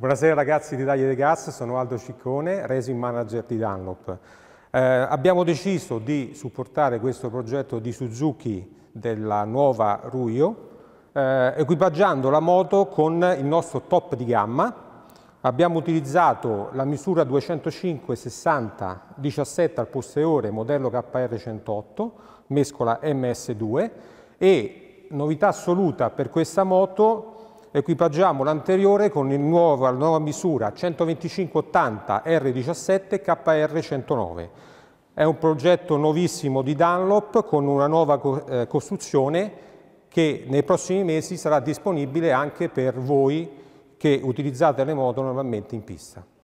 Buonasera ragazzi di Taglie dei Gas, sono Aldo Ciccone, Racing Manager di Dunlop. Eh, abbiamo deciso di supportare questo progetto di Suzuki della nuova Ruio, eh, equipaggiando la moto con il nostro top di gamma. Abbiamo utilizzato la misura 205-60-17 al posteriore, modello KR108, mescola MS2 e novità assoluta per questa moto equipaggiamo l'anteriore con la nuova, nuova misura 12580 R17 KR109. È un progetto nuovissimo di Dunlop con una nuova eh, costruzione che nei prossimi mesi sarà disponibile anche per voi che utilizzate le moto normalmente in pista.